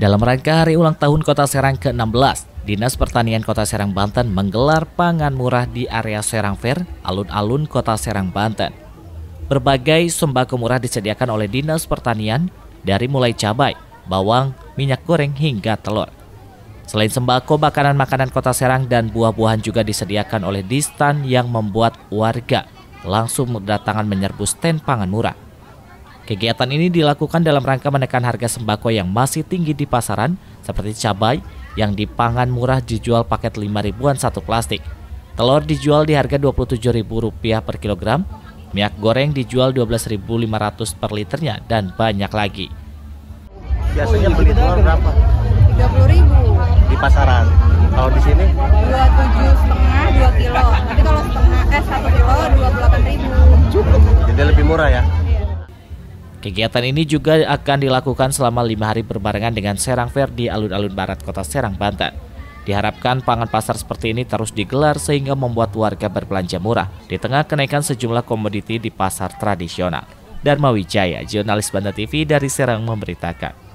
Dalam rangka hari ulang tahun Kota Serang ke-16, Dinas Pertanian Kota Serang Banten menggelar pangan murah di area Serang Fair, alun-alun Kota Serang Banten. Berbagai sembako murah disediakan oleh Dinas Pertanian dari mulai cabai, bawang, minyak goreng hingga telur. Selain sembako, makanan-makanan Kota Serang dan buah-buahan juga disediakan oleh Distan yang membuat warga langsung berdatangan menyerbu stand pangan murah. Kegiatan ini dilakukan dalam rangka menekan harga sembako yang masih tinggi di pasaran seperti cabai yang dipangan murah dijual paket 5 ribuan satu plastik. Telur dijual di harga Rp27.000 per kilogram, minyak goreng dijual rp 12.500 per liternya dan banyak lagi. Biasanya beli telur berapa? 30.000 di pasaran. Kalau di sini? Rp27.500, 2 kilo. Tapi kalau setengah eh 1 kilo 28.000. Jadi lebih murah ya? Kegiatan ini juga akan dilakukan selama lima hari berbarengan dengan Serang Fair di alun-alun barat kota Serang, Banten. Diharapkan pangan pasar seperti ini terus digelar sehingga membuat warga berbelanja murah di tengah kenaikan sejumlah komoditi di pasar tradisional. Dharma Wijaya, jurnalis Banda TV dari Serang memberitakan.